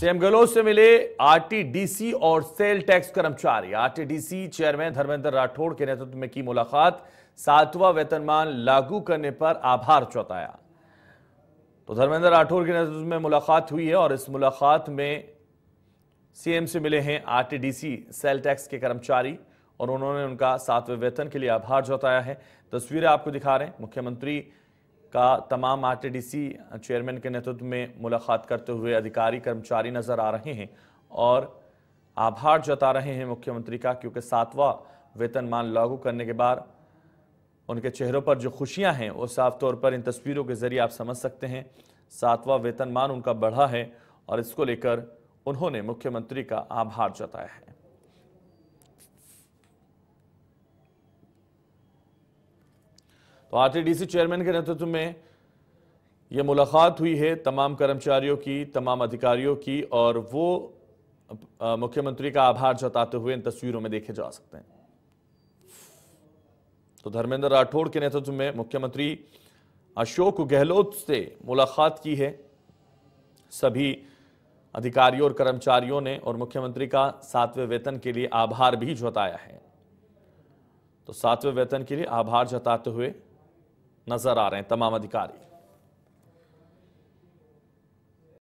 CM Gehlot से मिले RTDC और सेल टैक्स कर्मचारी आरटीडीसी चेयरमैन धर्मेंद्र राठौड़ के नेतृत्व में की मुलाकात सातवां वेतनमान लागू करने पर आभार जताया तो धर्मेंद्र राठौड़ के नेतृत्व में मुलाकात हुई है और इस मुलाकात में सीएम से मिले हैं आरटीडीसी सेल टैक्स के कर्मचारी और उन्होंने उनका सातवें वेतन के लिए आभार जताया है तस्वीरें आपको दिखा रहे हैं मुख्यमंत्री का तमाम आरटीडीसी चेयरमैन के नेतृत्व में मुलाकात करते हुए अधिकारी कर्मचारी नजर आ रहे हैं और आभार जता रहे हैं मुख्यमंत्री का क्योंकि सातवां वेतनमान लागू करने के बाद उनके चेहरों पर जो खुशियां हैं वो साफ तौर पर इन तस्वीरों के जरिए आप समझ सकते हैं सातवां वेतनमान उनका बढ़ा है और इसको लेकर उन्होंने मुख्यमंत्री का आभार जताया है तो आरटीडीसी चेयरमैन के नेतृत्व में ये मुलाकात हुई है तमाम कर्मचारियों की तमाम अधिकारियों की और वो मुख्यमंत्री का आभार जताते हुए इन तस्वीरों में देखे जा सकते हैं तो धर्मेंद्र राठौड़ के नेतृत्व में मुख्यमंत्री अशोक गहलोत से मुलाकात की है सभी अधिकारियों और कर्मचारियों ने और मुख्यमंत्री का सातवें वेतन के लिए आभार भी जताया है तो सातवें वेतन के लिए आभार जताते हुए नजर आ रहे हैं तमाम अधिकारी